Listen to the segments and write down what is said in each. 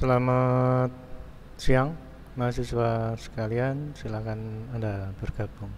Selamat siang mahasiswa sekalian, silakan Anda bergabung.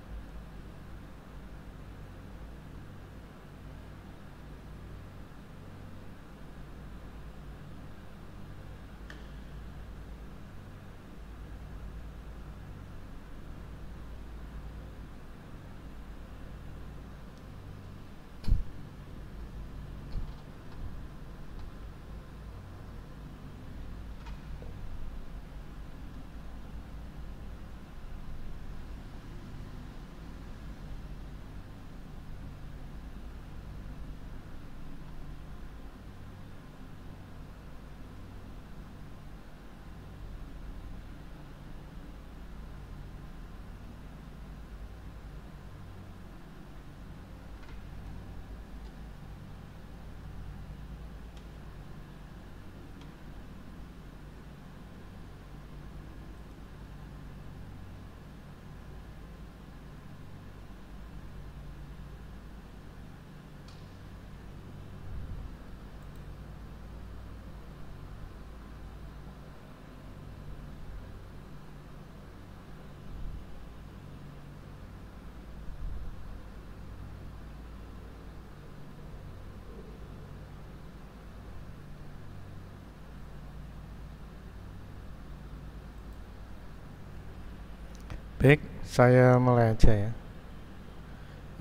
Baik, saya mulai aja ya.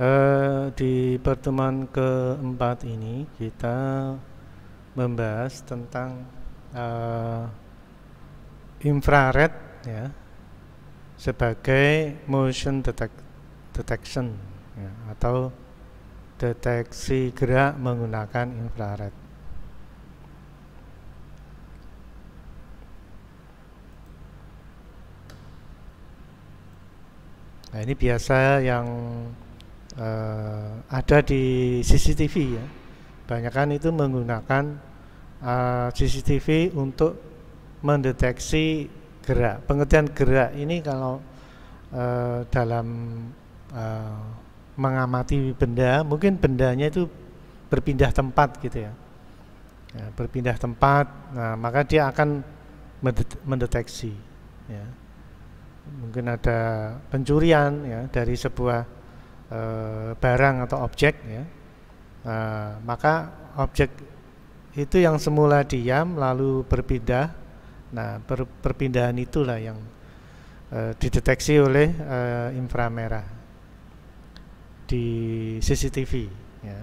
E, di pertemuan keempat ini kita membahas tentang e, infrared ya sebagai motion detect, detection ya, atau deteksi gerak menggunakan infrared. Nah ini biasa yang uh, ada di CCTV ya. Banyakan itu menggunakan uh, eh, CCTV untuk mendeteksi gerak. Pengertian gerak ini kalau uh, dalam uh, mengamati benda, mungkin bendanya itu berpindah tempat gitu ya. ya berpindah tempat, nah maka dia akan mendeteksi. Ya mungkin ada pencurian ya dari sebuah e, barang atau objek ya e, maka objek itu yang semula diam lalu berpindah nah per, perpindahan itulah yang e, dideteksi oleh e, inframerah di CCTV ya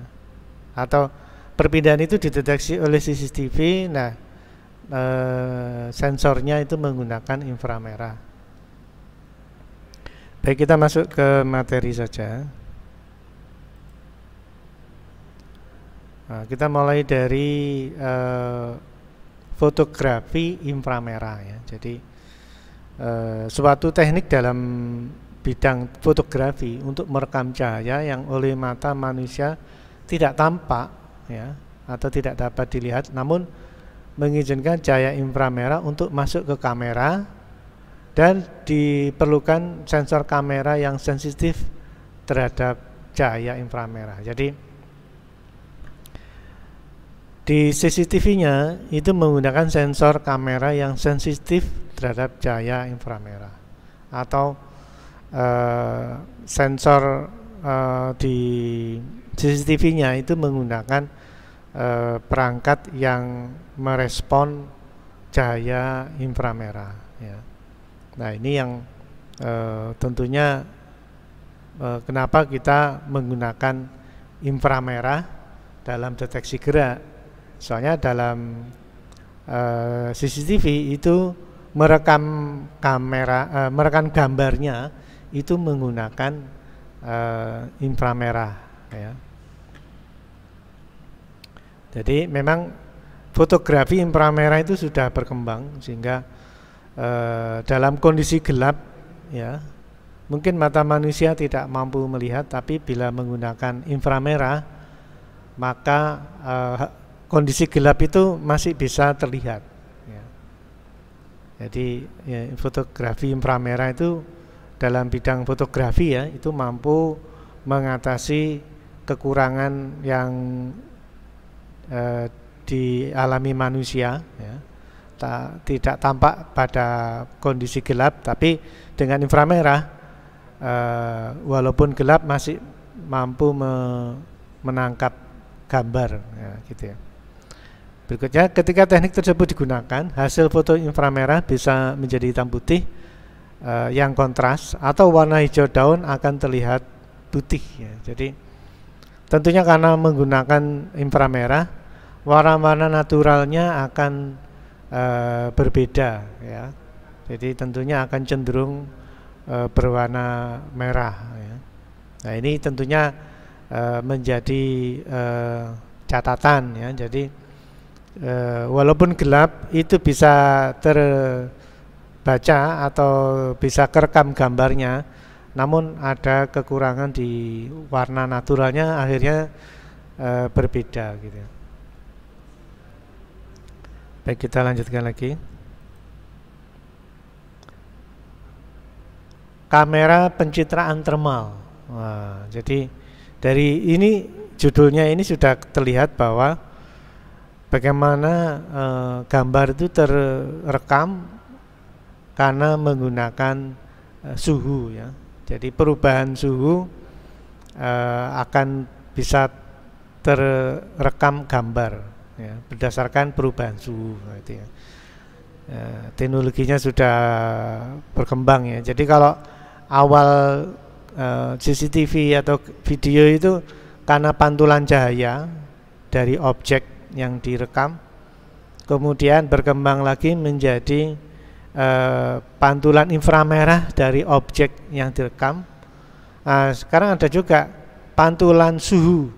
atau perpindahan itu dideteksi oleh CCTV nah e, sensornya itu menggunakan inframerah Baik, kita masuk ke materi saja. Nah, kita mulai dari eh, fotografi inframerah ya. Jadi eh, suatu teknik dalam bidang fotografi untuk merekam cahaya yang oleh mata manusia tidak tampak ya atau tidak dapat dilihat namun mengizinkan cahaya inframerah untuk masuk ke kamera dan diperlukan sensor kamera yang sensitif terhadap cahaya inframerah. Jadi di CCTV-nya itu menggunakan sensor kamera yang sensitif terhadap cahaya inframerah atau uh, sensor uh, di CCTV-nya itu menggunakan uh, perangkat yang merespon cahaya inframerah. Ya Nah ini yang e, tentunya e, kenapa kita menggunakan inframerah dalam deteksi gerak. Soalnya dalam e, eh, CCTV itu merekam kamera, e, merekam gambarnya itu menggunakan e, inframerah. Ya. Jadi memang fotografi inframerah itu sudah berkembang sehingga e, dalam kondisi gelap ya mungkin mata manusia tidak mampu melihat tapi bila menggunakan inframerah maka e, kondisi gelap itu masih bisa terlihat ya. jadi ya, fotografi inframerah itu dalam bidang fotografi ya itu mampu mengatasi kekurangan yang eh, dialami manusia ya ta tidak tampak pada kondisi gelap, tapi dengan inframerah, e, walaupun gelap masih mampu me, menangkap gambar, ya, gitu ya. Berikutnya, ketika teknik tersebut digunakan, hasil foto inframerah bisa menjadi hitam putih e, yang kontras atau warna hijau daun akan terlihat putih. Ya. Jadi, tentunya karena menggunakan inframerah, warna-warna naturalnya akan Eh, berbeda ya. Jadi tentunya akan cenderung e, berwarna merah ya. Nah, ini tentunya e, menjadi e, catatan ya. Jadi e, walaupun gelap itu bisa terbaca atau bisa kerekam gambarnya, namun ada kekurangan di warna naturalnya akhirnya e, berbeda gitu. Ya. Baik, kita lanjutkan lagi. Kamera pencitraan termal. Nah, jadi dari ini judulnya ini sudah terlihat bahwa bagaimana eh, gambar itu terekam karena menggunakan eh, suhu ya. Jadi perubahan suhu eh, akan bisa terekam gambar ya, berdasarkan perubahan suhu gitu ya. Ya, teknologinya sudah berkembang ya. Jadi kalau awal e, eh, CCTV atau video itu karena pantulan cahaya dari objek yang direkam, kemudian berkembang lagi menjadi e, pantulan inframerah dari objek yang direkam. Nah, sekarang ada juga pantulan suhu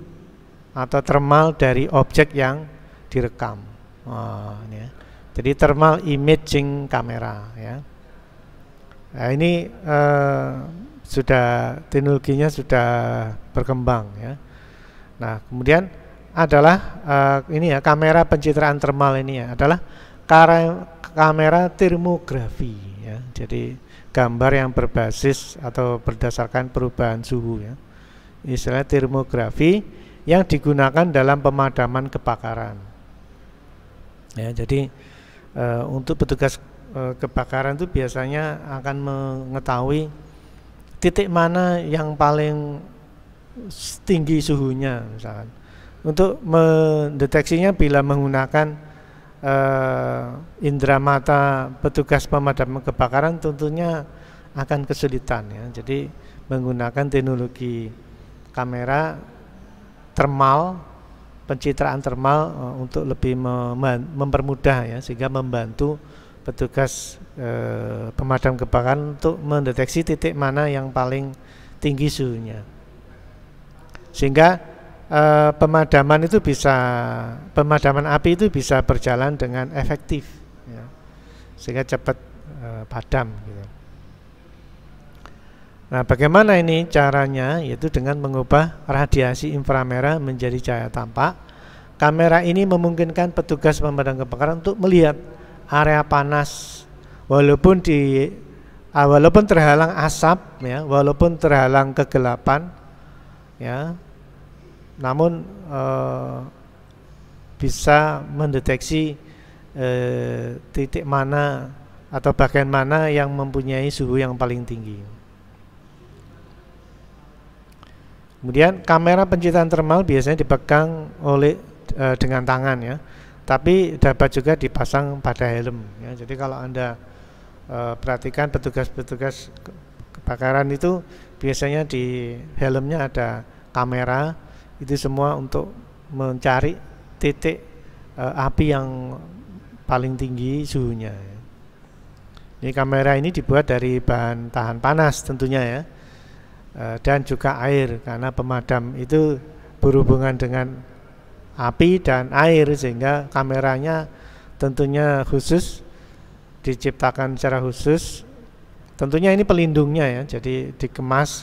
atau termal dari objek yang direkam. Oh, ya. Jadi thermal imaging kamera ya. Nah, ini eh, sudah teknologinya sudah berkembang ya. Nah, kemudian adalah eh, ini ya kamera pencitraan thermal ini ya adalah kamera termografi ya. Jadi gambar yang berbasis atau berdasarkan perubahan suhu ya. Istilah termografi yang digunakan dalam pemadaman kebakaran Ya, jadi e, untuk petugas e, kebakaran itu biasanya akan mengetahui titik mana yang paling tinggi suhunya misalkan. Untuk mendeteksinya bila menggunakan e, eh, indera mata petugas pemadam kebakaran tentunya akan kesulitan ya. Jadi menggunakan teknologi kamera termal pencitraan termal eh, untuk lebih mempermudah ya sehingga membantu petugas eh, pemadam kebakaran untuk mendeteksi titik mana yang paling tinggi suhunya sehingga eh, pemadaman itu bisa pemadaman api itu bisa berjalan dengan efektif ya. sehingga cepat padam gitu. Nah, bagaimana ini caranya? Yaitu dengan mengubah radiasi inframerah menjadi cahaya tampak. Kamera ini memungkinkan petugas pemadam kebakaran untuk melihat area panas walaupun di ah, walaupun terhalang asap ya, walaupun terhalang kegelapan ya. Namun eh, bisa mendeteksi eh, titik mana atau bagian mana yang mempunyai suhu yang paling tinggi. Kemudian kamera pencitraan termal biasanya dipegang oleh e, dengan tangan ya, tapi dapat juga dipasang pada helm. Ya. Jadi kalau anda e, perhatikan petugas-petugas kebakaran itu biasanya di helmnya ada kamera, itu semua untuk mencari titik e, api yang paling tinggi suhunya. Ini kamera ini dibuat dari bahan tahan panas tentunya ya Eh, dan juga air karena pemadam itu berhubungan dengan api dan air sehingga kameranya tentunya khusus diciptakan secara khusus tentunya ini pelindungnya ya jadi dikemas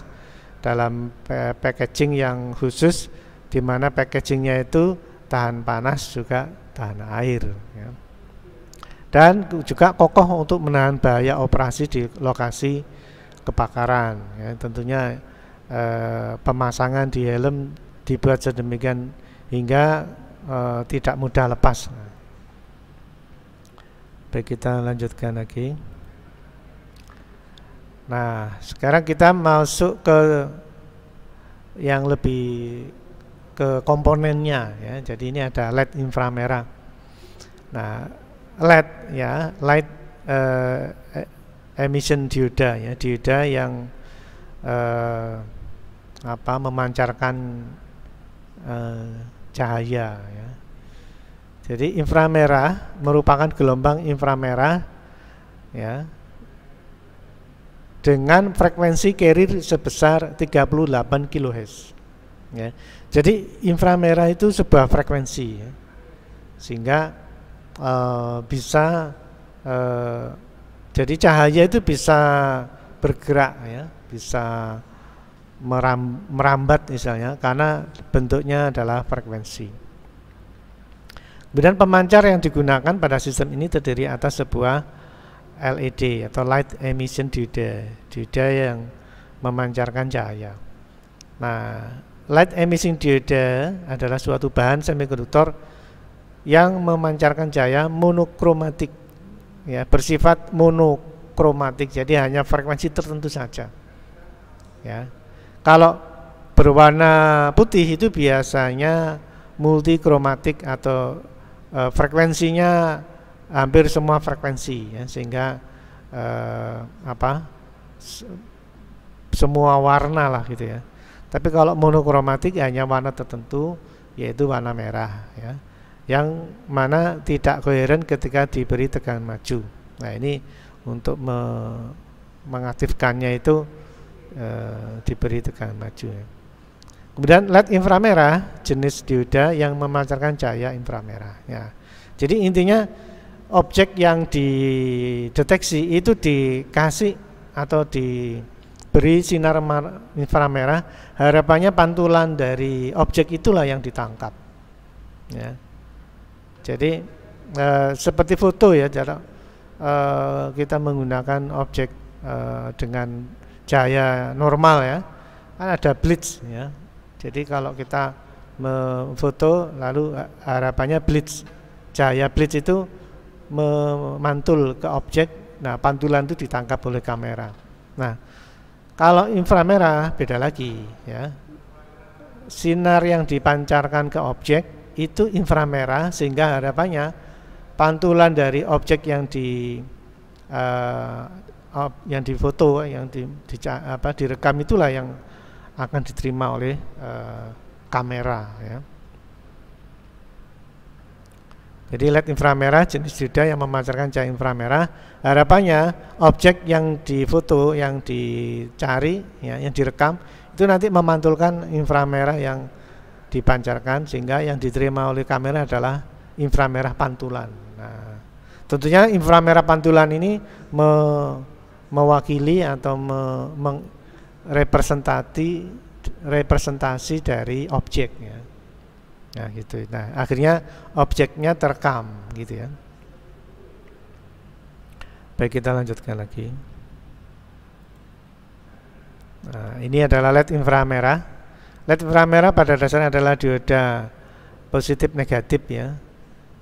dalam packaging yang khusus di mana packagingnya itu tahan panas juga tahan air ya. dan juga kokoh untuk menahan bahaya operasi di lokasi kebakaran. Ya, tentunya uh, pemasangan di helm dibuat sedemikian hingga uh, tidak mudah lepas. Baik kita lanjutkan lagi. Nah, sekarang kita masuk ke yang lebih ke komponennya ya. Jadi ini ada LED inframerah. Nah, LED ya, light eh, emission dioda ya dioda yang eh, apa memancarkan eh, cahaya ya. Jadi inframerah merupakan gelombang inframerah ya dengan frekuensi carrier sebesar 38 kHz. Ya. Jadi inframerah itu sebuah frekuensi ya. sehingga eh, bisa eh, jadi cahaya itu bisa bergerak ya, bisa meram, merambat misalnya karena bentuknya adalah frekuensi. Kemudian pemancar yang digunakan pada sistem ini terdiri atas sebuah LED atau light emission diode dioda yang memancarkan cahaya. Nah, light emission diode adalah suatu bahan semikonduktor yang memancarkan cahaya monokromatik ya bersifat monokromatik jadi hanya frekuensi tertentu saja ya kalau berwarna putih itu biasanya multikromatik atau e, frekuensinya hampir semua frekuensi ya sehingga e, apa se semua warna lah gitu ya tapi kalau monokromatik hanya warna tertentu yaitu warna merah ya yang mana tidak koheren ketika diberi tekanan maju. Nah ini untuk me mengaktifkannya itu e, diberi tekanan maju. Kemudian LED inframerah jenis dioda yang memancarkan cahaya inframerah. Ya. Jadi intinya objek yang dideteksi itu dikasih atau diberi sinar inframerah harapannya pantulan dari objek itulah yang ditangkap. Ya jadi eh, seperti foto ya cara eh, kita menggunakan objek eh, dengan cahaya normal ya, kan ada blitz ya. Jadi kalau kita memfoto lalu harapannya blitz cahaya blitz itu memantul ke objek. Nah, pantulan itu ditangkap oleh kamera. Nah, kalau inframerah beda lagi ya. Sinar yang dipancarkan ke objek itu inframerah sehingga harapannya pantulan dari objek yang di uh, yang difoto yang di, di apa direkam itulah yang akan diterima oleh uh, kamera ya. Jadi LED inframerah jenis jeda yang memancarkan cahaya inframerah. Harapannya objek yang difoto, yang dicari, ya, yang direkam itu nanti memantulkan inframerah yang dipancarkan sehingga yang diterima oleh kamera adalah inframerah pantulan. Nah, tentunya inframerah pantulan ini me mewakili atau me merepresentasi representasi dari objeknya. Nah, gitu. Nah, akhirnya objeknya terekam gitu ya. Baik, kita lanjutkan lagi. Nah, ini adalah LED inframerah LED inframerah pada dasarnya adalah dioda positif negatif ya.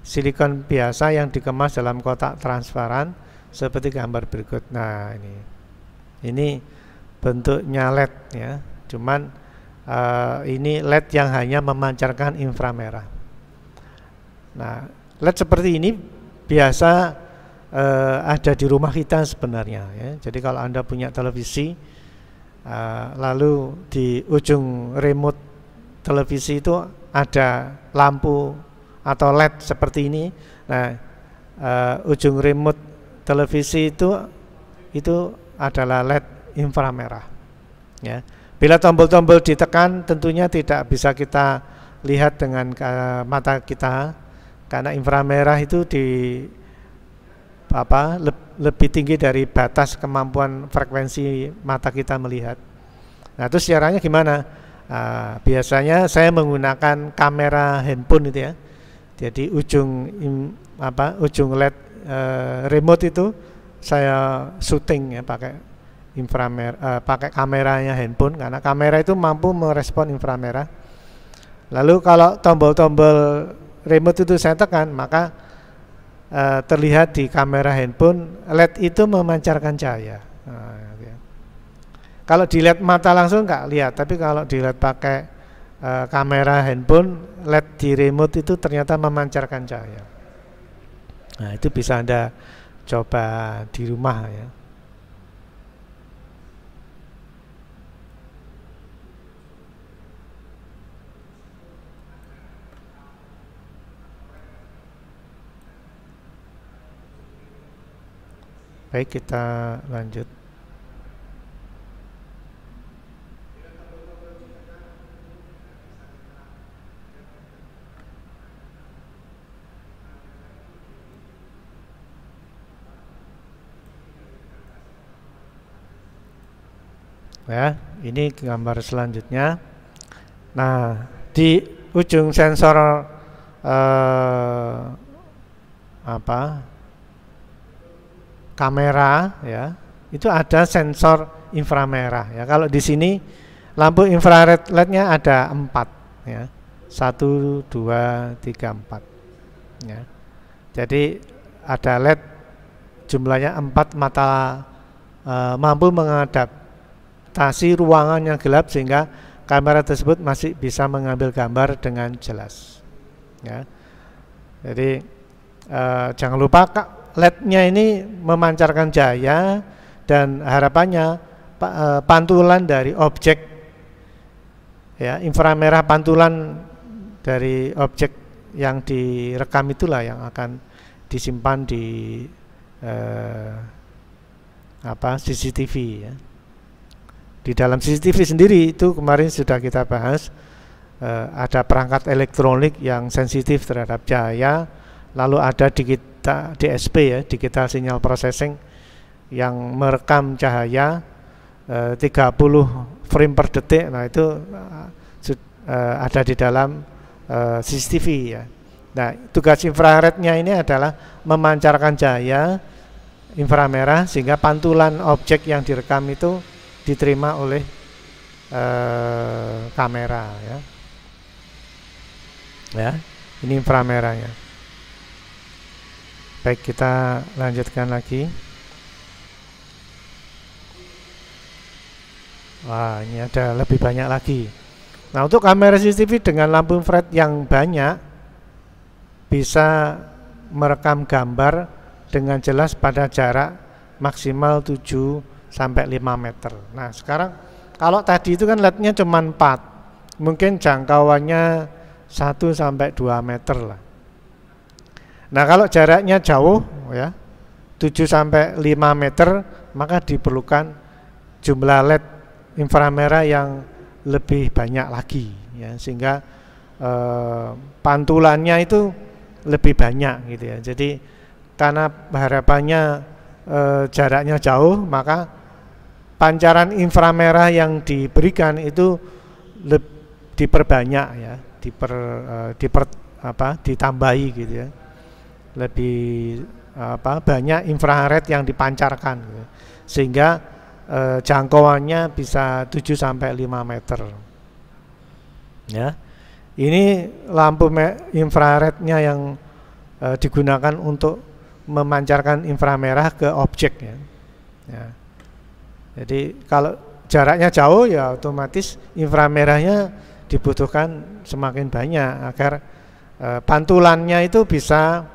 Silikon biasa yang dikemas dalam kotak transparan seperti gambar berikut. Nah, ini. Ini bentuknya LED ya. Cuman uh, ini LED yang hanya memancarkan inframerah. Nah, LED seperti ini biasa uh, ada di rumah kita sebenarnya ya. Jadi kalau Anda punya televisi Uh, lalu di ujung remote televisi itu ada lampu atau LED seperti ini. Nah, uh, ujung remote televisi itu itu adalah LED inframerah. Ya. Bila tombol-tombol ditekan tentunya tidak bisa kita lihat dengan uh, mata kita karena inframerah itu di apa lebih tinggi dari batas kemampuan frekuensi mata kita melihat. Nah, terus caranya gimana? Uh, biasanya saya menggunakan kamera handphone itu ya. Jadi ujung im, apa ujung LED uh, remote itu saya syuting ya pakai inframer uh, pakai kameranya handphone karena kamera itu mampu merespon inframerah. Lalu kalau tombol-tombol remote itu saya tekan, maka uh, terlihat di kamera handphone, LED itu memancarkan cahaya. Nah, gitu ya. Kalau dilihat mata langsung nggak lihat, tapi kalau dilihat pakai e, kamera handphone, LED di remote itu ternyata memancarkan cahaya. Nah itu bisa anda coba di rumah ya. Baik, kita lanjut. ya ini gambar selanjutnya nah di ujung sensor eh, apa kamera ya itu ada sensor inframerah ya kalau di sini lampu infrared LED-nya ada empat ya satu dua tiga empat ya jadi ada LED jumlahnya empat mata e, mampu mengadaptasi ruangan yang gelap sehingga kamera tersebut masih bisa mengambil gambar dengan jelas ya jadi e, jangan lupa kak LED-nya ini memancarkan cahaya dan harapannya e, pantulan dari objek ya inframerah pantulan dari objek yang direkam itulah yang akan disimpan di eh, apa CCTV ya. Di dalam CCTV sendiri itu kemarin sudah kita bahas eh, ada perangkat elektronik yang sensitif terhadap cahaya lalu ada digit kita DSP ya digital signal processing yang merekam cahaya e, eh, 30 frame per detik nah itu e, ada di dalam e, CCTV ya nah tugas infrarednya ini adalah memancarkan cahaya inframerah sehingga pantulan objek yang direkam itu diterima oleh e, kamera ya ya ini inframerahnya baik kita lanjutkan lagi wah ini ada lebih banyak lagi nah untuk kamera CCTV dengan lampu infrared yang banyak bisa merekam gambar dengan jelas pada jarak maksimal 7 sampai 5 meter nah sekarang kalau tadi itu kan LED-nya cuma 4 mungkin jangkauannya 1 sampai 2 meter lah Nah kalau jaraknya jauh ya 7 sampai 5 meter maka diperlukan jumlah LED inframerah yang lebih banyak lagi ya sehingga eh, pantulannya itu lebih banyak gitu ya. Jadi karena harapannya eh, jaraknya jauh maka pancaran inframerah yang diberikan itu diperbanyak ya, diper eh, diper apa ditambahi gitu ya lebih apa banyak infrared yang dipancarkan gitu. sehingga e, jangkauannya bisa 7 sampai 5 meter. Ya. Ini lampu infrarednya yang e, digunakan untuk memancarkan inframerah ke objek ya. ya. Jadi kalau jaraknya jauh ya otomatis inframerahnya dibutuhkan semakin banyak agar e, eh, pantulannya itu bisa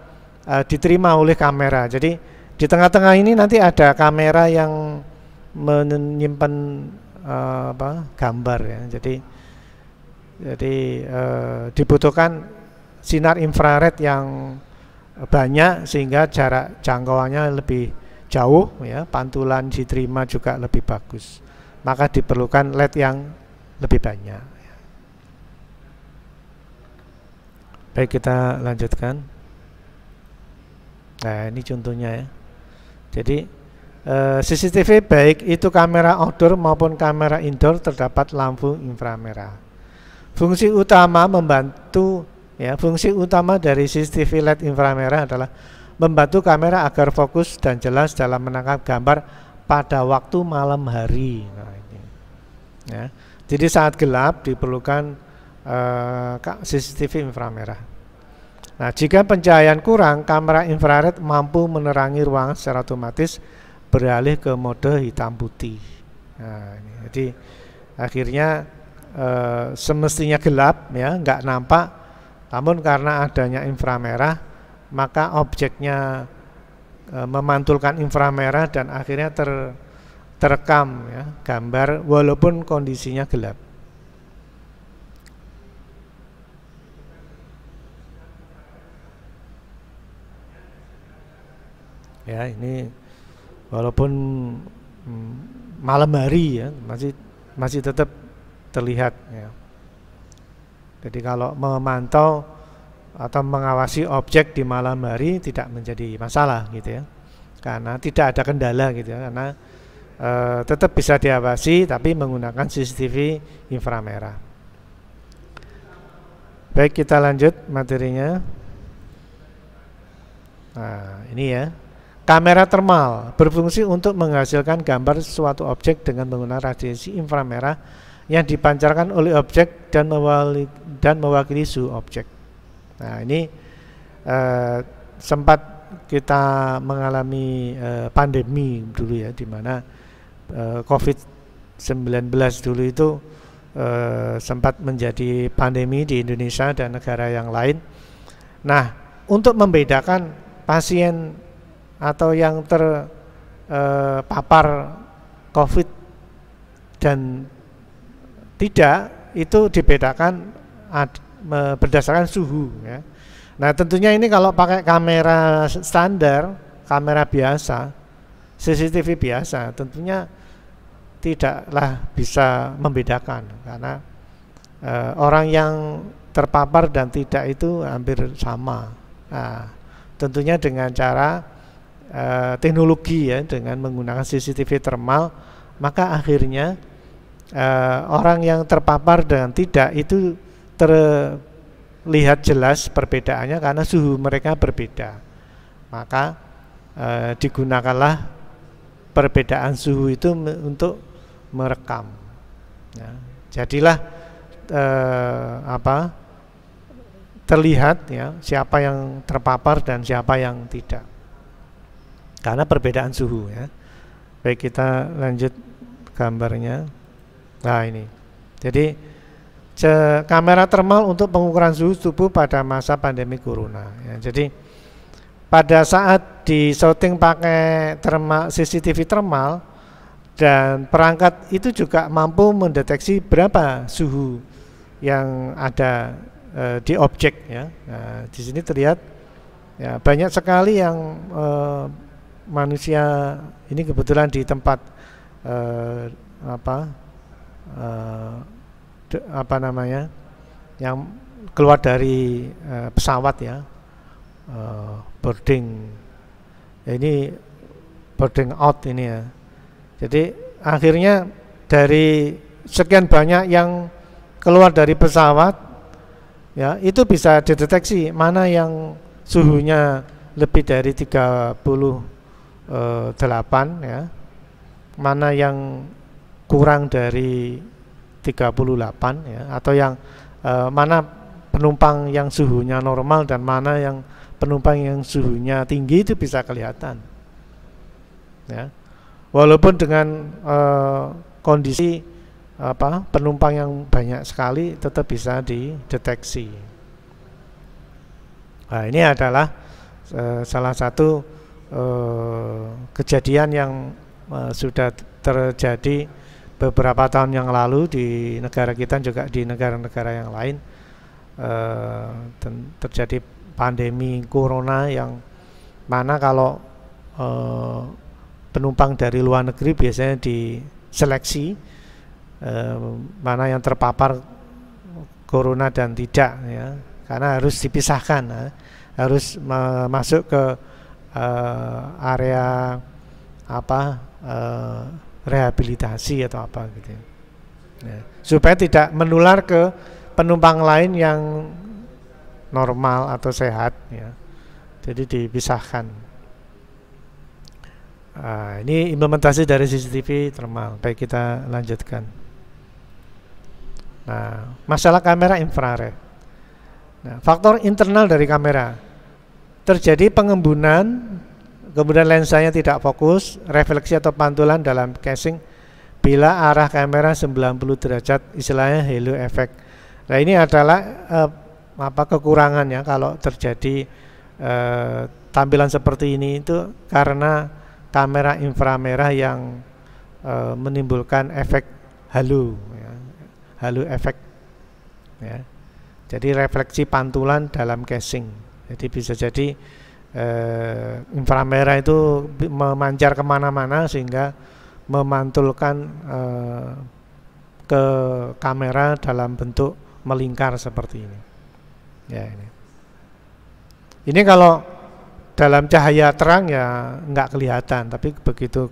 Eh, diterima oleh kamera. Jadi di tengah-tengah ini nanti ada kamera yang menyimpan uh, apa, gambar ya. Jadi jadi uh, dibutuhkan sinar infrared yang banyak sehingga jarak jangkauannya lebih jauh ya, pantulan diterima juga lebih bagus. Maka diperlukan LED yang lebih banyak. Baik, kita lanjutkan. Nah ini contohnya ya. Jadi eh, CCTV baik itu kamera outdoor maupun kamera indoor terdapat lampu inframerah. Fungsi utama membantu ya fungsi utama dari CCTV LED inframerah adalah membantu kamera agar fokus dan jelas dalam menangkap gambar pada waktu malam hari. Nah, ini. Ya. Jadi saat gelap diperlukan uh, eh, CCTV inframerah. Nah, jika pencahayaan kurang, kamera infrared mampu menerangi ruangan secara otomatis beralih ke mode hitam putih. Nah, ini, jadi akhirnya e, semestinya gelap ya, nggak nampak. Namun karena adanya inframerah, maka objeknya e, memantulkan inframerah dan akhirnya ter, terekam ya, gambar walaupun kondisinya gelap. ya ini walaupun mm, malam hari ya masih masih tetap terlihat ya. Jadi kalau memantau atau mengawasi objek di malam hari tidak menjadi masalah gitu ya. Karena tidak ada kendala gitu ya. Karena e, tetap bisa diawasi tapi menggunakan CCTV inframerah. Baik kita lanjut materinya. Nah, ini ya. Kamera termal berfungsi untuk menghasilkan gambar suatu objek dengan menggunakan radiasi inframerah yang dipancarkan oleh objek dan mewakili, dan mewakili suhu objek. Nah ini eh, sempat kita mengalami eh, pandemi dulu ya, di mana eh, COVID-19 dulu itu eh, sempat menjadi pandemi di Indonesia dan negara yang lain. Nah untuk membedakan pasien atau yang terpapar eh, COVID dan tidak itu dibedakan berdasarkan suhu. Ya. Nah tentunya ini kalau pakai kamera standar, kamera biasa, CCTV biasa, tentunya tidaklah bisa membedakan karena e, orang yang terpapar dan tidak itu hampir sama. Nah, tentunya dengan cara Eh, teknologi ya dengan menggunakan CCTV thermal maka akhirnya uh, orang yang terpapar dengan tidak itu terlihat jelas perbedaannya karena suhu mereka berbeda maka uh, digunakanlah perbedaan suhu itu untuk merekam ya. jadilah apa terlihat ya siapa yang terpapar dan siapa yang tidak karena perbedaan suhu ya. Baik kita lanjut gambarnya. Nah ini. Jadi kamera termal untuk pengukuran suhu tubuh pada masa pandemi corona. Ya, jadi pada saat di shooting pakai termal CCTV termal dan perangkat itu juga mampu mendeteksi berapa suhu yang ada e, di objek ya. Nah, di sini terlihat ya banyak sekali yang e, manusia ini kebetulan di tempat uh, apa uh, de, apa namanya yang keluar dari uh, pesawat ya uh, boarding ya, ini boarding out ini ya jadi akhirnya dari sekian banyak yang keluar dari pesawat ya itu bisa dideteksi mana yang suhunya lebih dari 30 Eh, delapan 8 ya. Mana yang kurang dari 38 ya atau yang e, mana penumpang yang suhunya normal dan mana yang penumpang yang suhunya tinggi itu bisa kelihatan. Ya. Walaupun dengan e, kondisi apa penumpang yang banyak sekali tetap bisa dideteksi. Nah, ini adalah e, salah satu Eh, kejadian yang eh, sudah terjadi beberapa tahun yang lalu di negara kita juga di negara-negara yang lain eh, terjadi pandemi corona yang mana kalau penumpang dari luar negeri biasanya diseleksi mana yang terpapar corona dan tidak ya karena harus dipisahkan ya. harus masuk ke uh, area apa uh, rehabilitasi atau apa gitu ya. supaya tidak menular ke penumpang lain yang normal atau sehat ya jadi dipisahkan uh, ini implementasi dari CCTV thermal baik kita lanjutkan nah masalah kamera infrared nah, faktor internal dari kamera terjadi pengembunan, kemudian lensanya tidak fokus, refleksi atau pantulan dalam casing bila arah kamera 90 derajat, istilahnya halo effect. Nah ini adalah eh, apa kekurangannya kalau terjadi eh, tampilan seperti ini itu karena kamera inframerah yang eh, menimbulkan efek halo, ya. halo efek. Ya. Jadi refleksi pantulan dalam casing. Jadi bisa jadi eh, inframerah itu memancar kemana-mana sehingga memantulkan eh, ke kamera dalam bentuk melingkar seperti ini. Ya ini. Ini kalau dalam cahaya terang ya nggak kelihatan, tapi begitu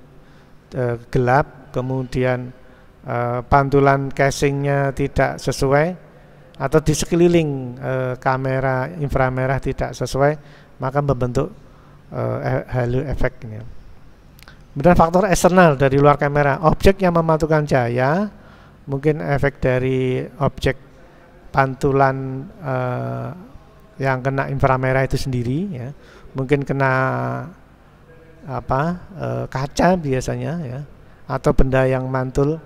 eh, gelap kemudian eh, pantulan casingnya tidak sesuai, atau di sekeliling e, eh, kamera inframerah tidak sesuai maka membentuk eh, e, halo efek ini. Kemudian faktor eksternal dari luar kamera, objek yang mematukan cahaya, mungkin efek dari objek pantulan e, yang kena inframerah itu sendiri, ya. mungkin kena apa e, kaca biasanya, ya, atau benda yang mantul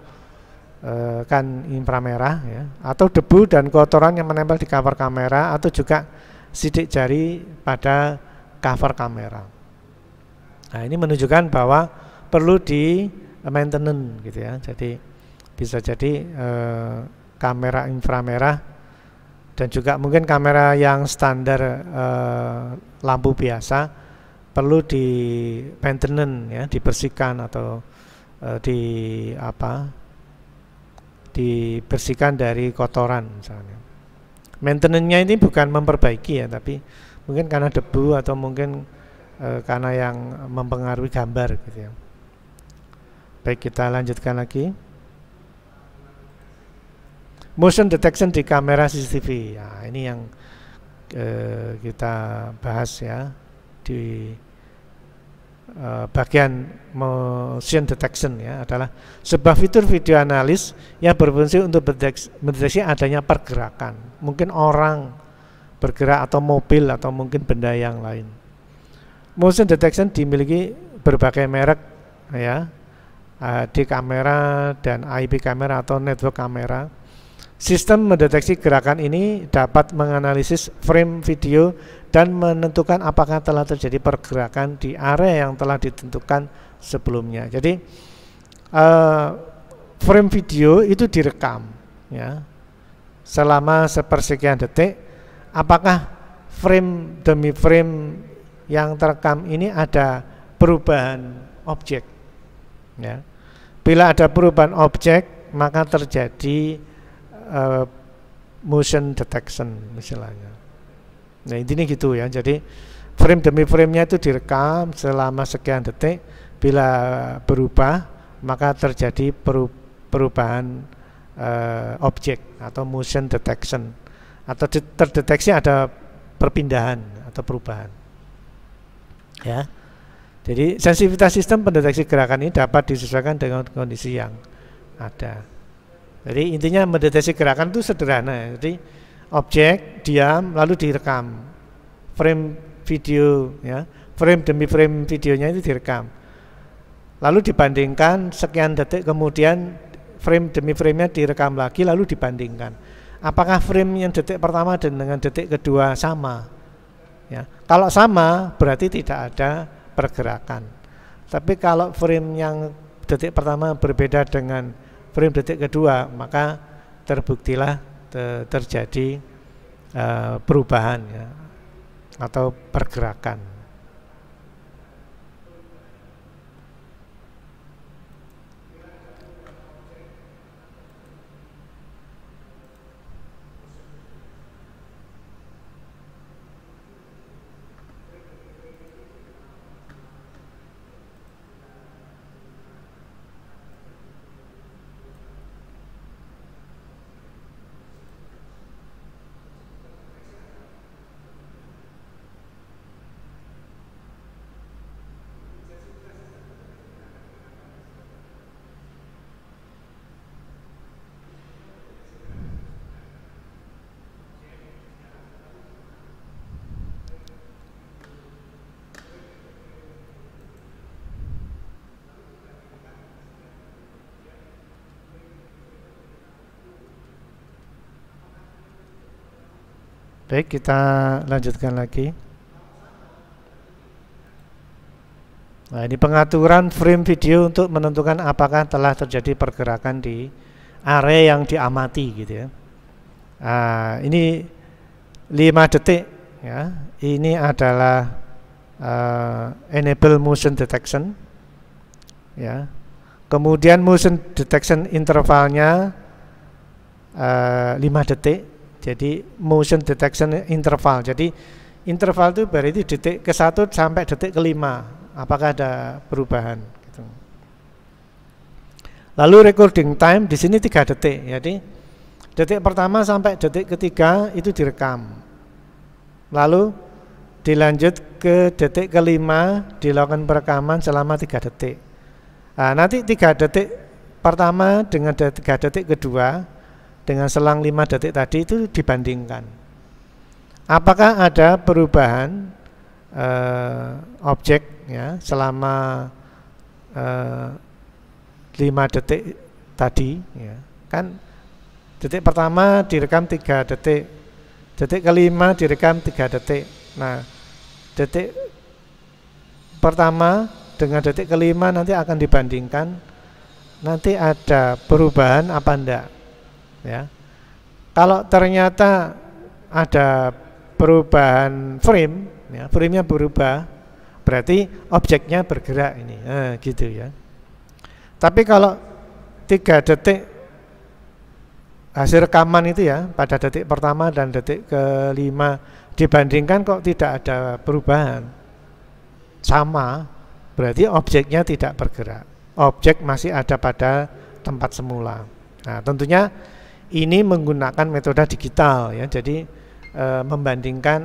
Eh, kan inframerah ya, atau debu dan kotoran yang menempel di cover kamera atau juga sidik jari pada cover kamera. Nah, ini menunjukkan bahwa perlu di maintenance gitu ya. Jadi bisa jadi e, kamera inframerah dan juga mungkin kamera yang standar e, lampu biasa perlu di maintenance ya, dibersihkan atau e, di apa dibersihkan dari kotoran misalnya. Maintenance-nya ini bukan memperbaiki ya, tapi mungkin karena debu atau mungkin e, karena yang mempengaruhi gambar gitu ya. Baik, kita lanjutkan lagi. Motion detection di kamera CCTV. Ya, nah, ini yang e, kita bahas ya di Eh, bagian motion detection ya adalah sebuah fitur video analis yang berfungsi untuk mendeteksi adanya pergerakan mungkin orang bergerak atau mobil atau mungkin benda yang lain motion detection dimiliki berbagai merek ya eh, di kamera dan IP kamera atau network kamera Sistem mendeteksi gerakan ini dapat menganalisis frame video dan menentukan apakah telah terjadi pergerakan di area yang telah ditentukan sebelumnya. Jadi uh, frame video itu direkam ya selama sepersekian detik. Apakah frame demi frame yang terekam ini ada perubahan objek? Ya. Bila ada perubahan objek maka terjadi uh, motion detection misalnya Nah intinya gitu ya. Jadi frame demi framenya itu direkam selama sekian detik. Bila berubah maka terjadi perubahan uh, objek atau motion detection atau terdeteksi ada perpindahan atau perubahan. Ya. Jadi sensitivitas sistem pendeteksi gerakan ini dapat disesuaikan dengan kondisi yang ada. Jadi intinya mendeteksi gerakan itu sederhana. Jadi objek diam lalu direkam frame video ya frame demi frame videonya itu direkam lalu dibandingkan sekian detik kemudian frame demi framenya direkam lagi lalu dibandingkan apakah frame yang detik pertama dan dengan detik kedua sama ya kalau sama berarti tidak ada pergerakan tapi kalau frame yang detik pertama berbeda dengan frame detik kedua maka terbuktilah terjadi eh, perubahan ya, atau pergerakan. Baik, kita lanjutkan lagi. Nah, ini pengaturan frame video untuk menentukan apakah telah terjadi pergerakan di area yang diamati gitu ya. Nah, ini 5 detik ya. Ini adalah uh, enable motion detection ya. Kemudian motion detection intervalnya uh, ah, 5 detik jadi motion detection interval. Jadi interval itu berarti detik ke satu sampai detik kelima. Apakah ada perubahan? Gitu. Lalu recording time di sini tiga detik. Jadi detik pertama sampai detik ketiga itu direkam. Lalu dilanjut ke detik kelima dilakukan perekaman selama tiga detik. Nah, nanti tiga detik pertama dengan tiga detik kedua dengan selang 5 detik tadi itu dibandingkan. Apakah ada perubahan eh, objek ya selama eh, 5 detik tadi ya. Kan detik pertama direkam 3 detik, detik kelima direkam 3 detik. Nah, detik pertama dengan detik kelima nanti akan dibandingkan nanti ada perubahan apa enggak ya kalau ternyata ada perubahan frame ya framenya berubah berarti objeknya bergerak ini eh, gitu ya tapi kalau tiga detik hasil rekaman itu ya pada detik pertama dan detik kelima dibandingkan kok tidak ada perubahan sama berarti objeknya tidak bergerak objek masih ada pada tempat semula nah tentunya ini menggunakan metode digital ya. Jadi e, membandingkan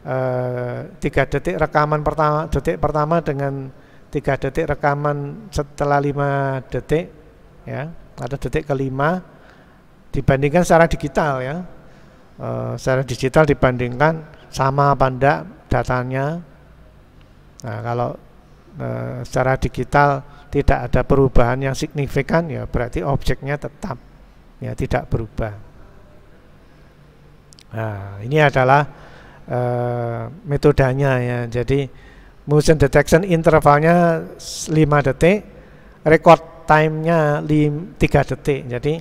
eh, tiga 3 detik rekaman pertama detik pertama dengan tiga detik rekaman setelah lima detik ya atau detik kelima dibandingkan secara digital ya e, secara digital dibandingkan sama apa datanya nah kalau e, secara digital tidak ada perubahan yang signifikan ya berarti objeknya tetap ya tidak berubah. Nah, ini adalah uh, metodenya ya. Jadi motion detection intervalnya 5 detik, record time-nya 3 detik. Jadi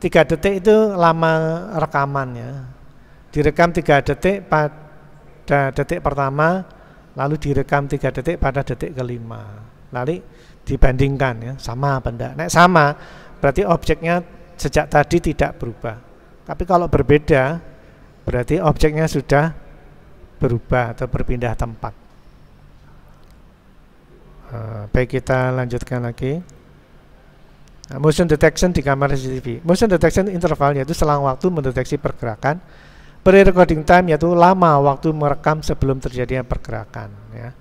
3 detik itu lama rekaman ya. Direkam 3 detik pada detik pertama, lalu direkam 3 detik pada detik kelima. Lalu dibandingkan ya, sama apa enggak. Nah, sama berarti objeknya sejak tadi tidak berubah. Tapi kalau berbeda, berarti objeknya sudah berubah atau berpindah tempat. Uh, baik kita lanjutkan lagi. Uh, motion detection di kamera CCTV. Motion detection interval yaitu selang waktu mendeteksi pergerakan. Pre-recording time yaitu lama waktu merekam sebelum terjadinya pergerakan. Ya.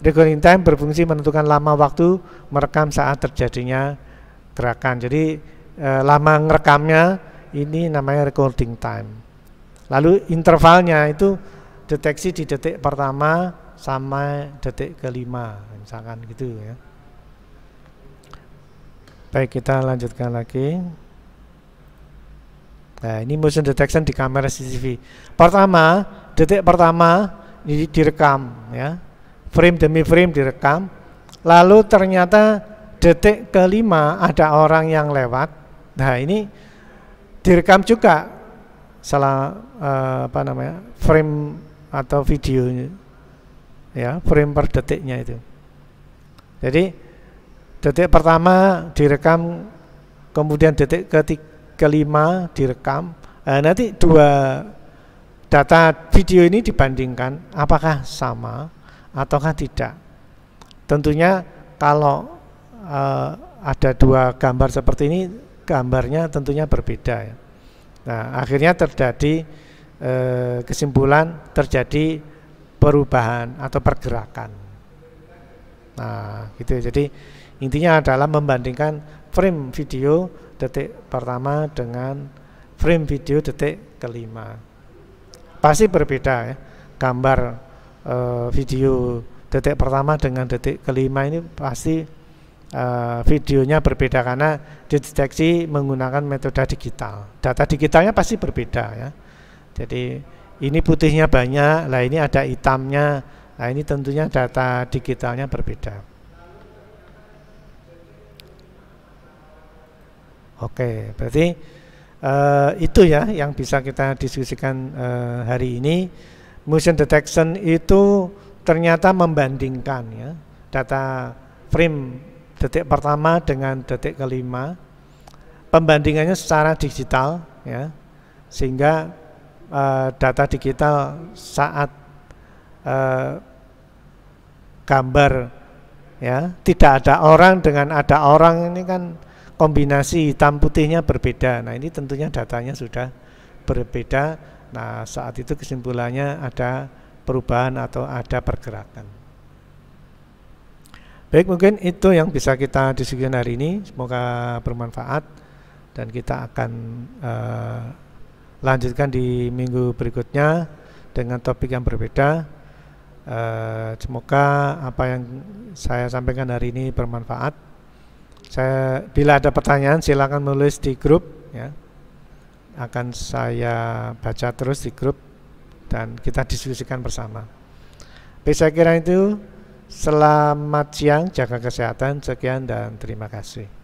Recording time berfungsi menentukan lama waktu merekam saat terjadinya gerakan. Jadi eh, lama ngerekamnya ini namanya recording time. Lalu intervalnya itu deteksi di detik pertama sama detik kelima, misalkan gitu ya. Baik, kita lanjutkan lagi. Nah, ini motion detection di kamera CCTV. Pertama, detik pertama ini direkam ya. Frame demi frame direkam. Lalu ternyata detik kelima ada orang yang lewat Nah ini direkam juga salah uh, apa namanya frame atau videonya ya frame per detiknya itu. Jadi detik pertama direkam, kemudian detik ketik, kelima direkam. Eh, nanti dua data video ini dibandingkan apakah sama ataukah tidak. Tentunya kalau eh, ada dua gambar seperti ini gambarnya tentunya berbeda. Ya. Nah, akhirnya terjadi e, kesimpulan terjadi perubahan atau pergerakan. Nah, gitu. Ya. Jadi intinya adalah membandingkan frame video detik pertama dengan frame video detik kelima. Pasti berbeda ya. Gambar e, video detik pertama dengan detik kelima ini pasti Eh, videonya berbeda karena dideteksi menggunakan metode digital. Data digitalnya pasti berbeda ya. Jadi ini putihnya banyak, lah ini ada hitamnya, lah ini tentunya data digitalnya berbeda. Oke, berarti uh, itu ya yang bisa kita diskusikan uh, hari ini. Motion detection itu ternyata membandingkan ya data frame detik pertama dengan detik kelima pembandingannya secara digital ya sehingga uh, data digital saat uh, gambar ya tidak ada orang dengan ada orang ini kan kombinasi hitam putihnya berbeda nah ini tentunya datanya sudah berbeda nah saat itu kesimpulannya ada perubahan atau ada pergerakan Baik, mungkin itu yang bisa kita diskusikan hari ini. Semoga bermanfaat dan kita akan uh, lanjutkan di minggu berikutnya dengan topik yang berbeda. Uh, semoga apa yang saya sampaikan hari ini bermanfaat. Saya bila ada pertanyaan silakan menulis di grup ya. Akan saya baca terus di grup dan kita diskusikan bersama. Baik, saya kira itu Selamat siang, jaga kesehatan, sekian dan terima kasih.